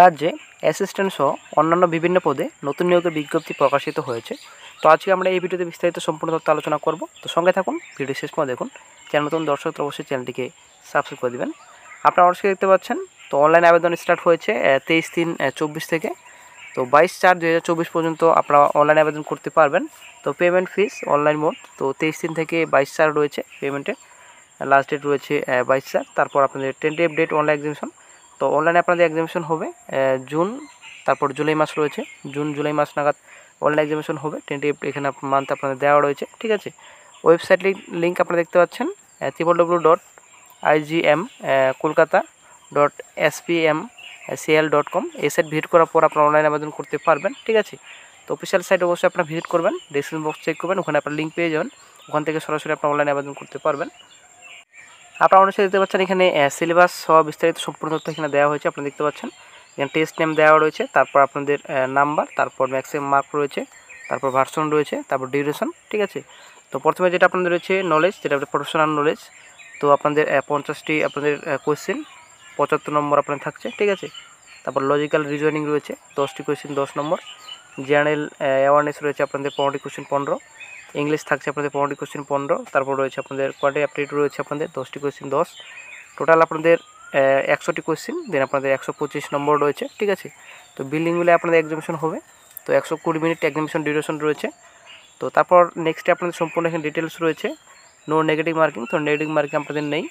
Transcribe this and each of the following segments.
রাজ্যে অ্যাসিস্ট্যান্ট সহ অন্যান্য বিভিন্ন পদে নতুন নিয়োগের বিজ্ঞপ্তি প্রকাশিত হয়েছে তো আজকে আমরা এই ভিডিওতে বিস্তারিত সম্পূর্ণ তথ্য আলোচনা করব তো সঙ্গে থাকুন ভিডিও শেষ পর্যন্ত দেখুন চ্যানেল নতুন দর্শক অবশ্যই চ্যানেলটিকে সাবস্ক্রাইব করে দেবেন আপনারা অবশ্যই দেখতে পাচ্ছেন তো অনলাইন আবেদন স্টার্ট হয়েছে তেইশ তিন চব্বিশ থেকে তো বাইশ চার দু পর্যন্ত আপনারা অনলাইন আবেদন করতে পারবেন তো পেমেন্ট ফিস অনলাইন মোড তো তেইশ দিন থেকে বাইশ চার রয়েছে পেমেন্টের লাস্ট ডেট রয়েছে বাইশ চার তারপর আপনাদের টেন্টেভ ডেট অনলাইন এক্সামিশন তো অনলাইনে আপনাদের এক্সামিশন হবে জুন তারপর জুলাই মাস রয়েছে জুন জুলাই মাস নাগাদ অনলাইন এক্সামিশন হবে টেন্টি এখানে মান্থ আপনাদের দেওয়া রয়েছে ঠিক আছে ওয়েবসাইট লিঙ্ক আপনারা দেখতে পাচ্ছেন triple W dot IGM Kolkata dot SPM CL dot com এই সাইট ভিজিট করার পর আপনারা অনলাইন আবেদন করতে পারবেন ঠিক আছে তো অফিসিয়াল সাইট অবশ্যই আপনারা ভিজিট করবেন ডিসক্রিপশন বক্স চেক করবেন ওখানে আপনারা লিঙ্ক পেয়ে যাবেন ওখান থেকে সরাসরি আপনারা অনলাইন আবেদন করতে পারবেন আপনারা অনুসারে দেখতে পাচ্ছেন এখানে সিলেবাস সব বিস্তারিত সম্পূর্ণ তথ্য এখানে দেওয়া হয়েছে আপনারা দেখতে পাচ্ছেন এখানে টেস্ট নেম দেওয়া রয়েছে তারপর আপনাদের নাম্বার তারপর ম্যাক্সিমাম মার্ক রয়েছে তারপর ভার্সন রয়েছে তারপর ডিউরেশন ঠিক আছে তো প্রথমে যেটা আপনাদের রয়েছে নলেজ যেটা আপনাদের প্রফেশনাল নলেজ তো আপনাদের পঞ্চাশটি আপনাদের কোয়েশ্চেন পঁচাত্তর নম্বর আপনার থাকছে ঠিক আছে তারপর লজিক্যাল রিজনিং রয়েছে দশটি কোয়েশ্চেন দশ নম্বর জেনারেল অ্যাওয়ারনেস রয়েছে আপনাদের পনেরোটি কোয়েশ্চেন পনেরো ইংলিশ থাকছে আপনাদের পনেরোটি কোশ্চেন পনেরো তারপর রয়েছে আপনাদের কোয়ার্টি অ্যাপটিটিউড রয়েছে আপনাদের দশটি কোশ্চেন দশ টোটাল আপনাদের একশোটি কোশ্চেন দেন আপনাদের একশো পঁচিশ নম্বর রয়েছে ঠিক আছে তো বিল্ডিংগুলো আপনাদের এক্সামিশন হবে তো একশো কুড়ি মিনিট এক্সামিশন ডিউরেশন রয়েছে তো তারপর নেক্সটে আপনাদের সম্পূর্ণ এখানে ডিটেলস রয়েছে নো নেগেটিভ মার্কিং তো নেগেটিভ মার্কিং আপনাদের নেই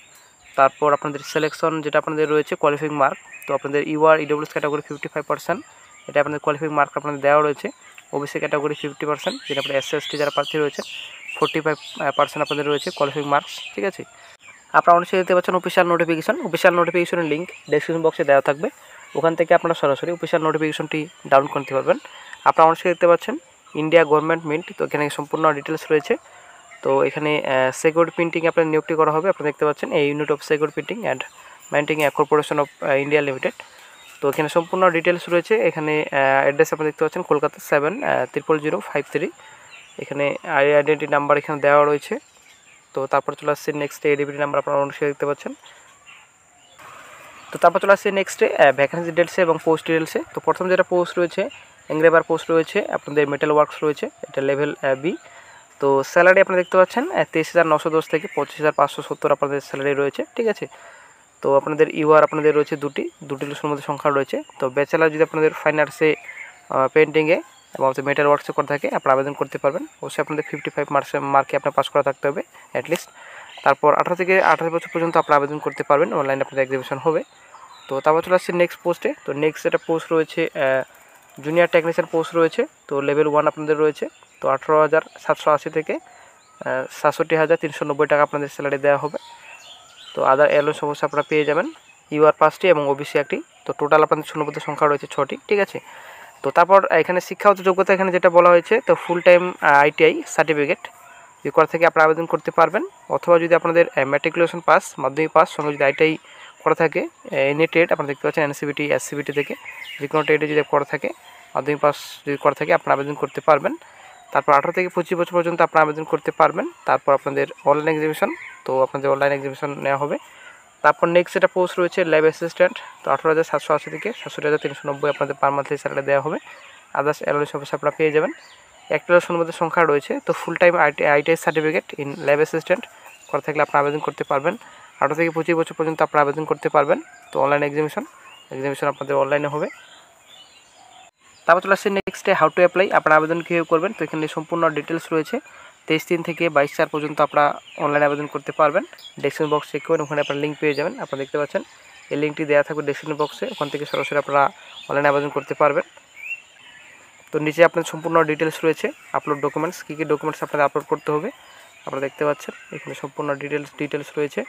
তারপর আপনাদের সিলেকশন যেটা আপনাদের রয়েছে কোয়ালিফাইং মার্ক তো আপনাদের UR EWS category fifty five percent এটা আপনাদের কোয়ালিফাইং মার্ক আপনাদের দেওয়া রয়েছে ওবিসি ক্যাটাগরি ফিফটি পার্সেন্ট যেটা আপনার এসসি এসটি যারা প্রার্থী রয়েছে ফোর্টি ফাইভ পার্সেন্ট আপনাদের রয়েছে কোয়ালিফিং মার্কস ঠিক আছে আপনারা অনেক দেখতে পাচ্ছেন অফিসিয়াল নোটিফিকেশন অফিসিয়াল নোটিফিকেশনের লিঙ্ক ডেসক্রিপশন বক্সে দেওয়া থাকবে ওখান থেকে আপনারা সরাসরি অফিসিয়াল নোটিফিকেশনটি ডাউন করতে পারবেন আপনারা অনেক দেখতে পাচ্ছেন ইন্ডিয়া গভর্নমেন্ট মিন্ট তো এখানে সম্পূর্ণ ডিটেলস রয়েছে তো এখানে সেকিউর প্রিন্টিং আপনার নিয়োগটি করা হবে আপনারা দেখতে পাচ্ছেন এই unit of secure printing and minting corporation of India limited তো এখানে সম্পূর্ণ ডিটেলস রয়েছে এখানে অ্যাড্রেস আপনি দেখতে পাচ্ছেন Kolkata seven triple zero five three এখানে আই আইডেন্টি নাম্বার এখানে দেওয়া রয়েছে তো তারপর চলে আসছে নেক্সট এডিবিটি নাম্বার আপনারা অনুসারে দেখতে পাচ্ছেন তো তারপর চলে আসছে নেক্সটে ভ্যাকেন্সি ডিটেলসে এবং পোস্ট ডিটেলসে তো প্রথম যেটা পোস্ট রয়েছে এংগ্রেভার পোস্ট রয়েছে আপনাদের মেটাল ওয়ার্কস রয়েছে এটা লেভেল বি তো স্যালারি আপনারা দেখতে পাচ্ছেন তেইশ হাজার নশো দশ থেকে পঁচিশ হাজার পাঁচশো সত্তর আপনাদের স্যালারি রয়েছে ঠিক আছে তো আপনাদের ইউআর আপনাদের রয়েছে দুটি দুটি মধ্যে সংখ্যা রয়েছে তো ব্যাচেলার যদি আপনাদের ফাইন আর্টসে পেন্টিংয়ে এবং হচ্ছে মেটাল ওয়ার্কসে করে থাকে আপনারা আবেদন করতে পারবেন অবশ্যই আপনাদের ফিফটি ফাইভ মার্কসে মার্কে আপনার পাস করা থাকতে হবে অ্যাটলিস্ট তারপর আঠারো থেকে আঠাশ বছর পর্যন্ত আপনারা আবেদন করতে পারবেন অনলাইনে আপনাদের এক্সিবিশন হবে তো তারপর চলে আসছে নেক্সট পোস্টে তো নেক্সট একটা পোস্ট রয়েছে জুনিয়র টেকনিশিয়ান পোস্ট রয়েছে তো লেভেল ওয়ান আপনাদের রয়েছে তো আঠারো হাজার সাতশো আশি থেকে সাতষট্টি হাজার তিনশো নব্বই টাকা আপনাদের স্যালারি দেওয়া হবে তো আদার এলও সবুজ আপনারা পেয়ে যাবেন ইউআর পাঁচটি এবং ওবিসি একটি তো টোটাল আপনাদের শূন্যপদ সংখ্যা রয়েছে ছটি ঠিক আছে তো তারপর এখানে শিক্ষাগত যোগ্যতা এখানে যেটা বলা হয়েছে তো ফুল টাইম আইটিআই সার্টিফিকেট করা থেকে আপনারা আবেদন করতে পারবেন অথবা যদি আপনাদের ম্যাট্রিকুলেশন পাস মাধ্যমিক পাস সঙ্গে যদি আইটিআই করা থাকে এনএ টেড আপনারা দেখতে পাচ্ছেন এনসিবিটি এসসিবিটি থেকে যে কোনো টেডে যদি করা থাকে মাধ্যমিক পাস যদি করা থাকে আপনারা আবেদন করতে পারবেন তারপর আঠারো থেকে পঁচিশ বছর পর্যন্ত আপনারা আবেদন করতে পারবেন তারপর আপনাদের অনলাইন এক্সিবিশন তো আপনাদের অনলাইন এক্সিবিশন নেওয়া হবে তারপর নেক্সট এটা পোস্ট রয়েছে ল্যাব অ্যাসিস্ট্যান্ট তো আঠারো হাজার সাতশো আশি থেকে সাতষট্টি হাজার তিনশো নব্বই আপনাদের পার মান্থলি স্যালারি দেওয়া হবে আদার্স অ্যালোয়েন্স অফিস আপনারা পেয়ে যাবেন একটা অনুবাদের সংখ্যা রয়েছে তো full time ITI certificate in lab assistant করা থাকলে আপনি আবেদন করতে পারবেন আঠারো থেকে পঁচিশ বছর পর্যন্ত আপনারা আবেদন করতে পারবেন তো অনলাইন এক্সিবিশন এক্সিবিশন আপনাদের অনলাইনে হবে তারপর চলে আসছে ডে হাউ টু অ্যাপ্লাই আপনার আবেদন কীভাবে করবেন তো এখানে সম্পূর্ণ ডিটেলস রয়েছে তেইশ দিন থেকে বাইশ চার পর্যন্ত আপনারা অনলাইনে আবেদন করতে পারবেন ডেসক্রিপশন বক্স চেক করবেন ওখানে আপনারা লিঙ্ক পেয়ে যাবেন আপনারা দেখতে পাচ্ছেন এই লিঙ্কটি দেওয়া থাকবে ডেসক্রিপশন বক্সে ওখান থেকে সরাসরি আপনারা অনলাইনে আবেদন করতে পারবেন তো নিচে আপনার সম্পূর্ণ ডিটেলস রয়েছে আপলোড ডকুমেন্টস কী কী ডকুমেন্টস আপনাদের আপলোড করতে হবে আপনারা দেখতে পাচ্ছেন এখানে সম্পূর্ণ ডিটেলস ডিটেলস রয়েছে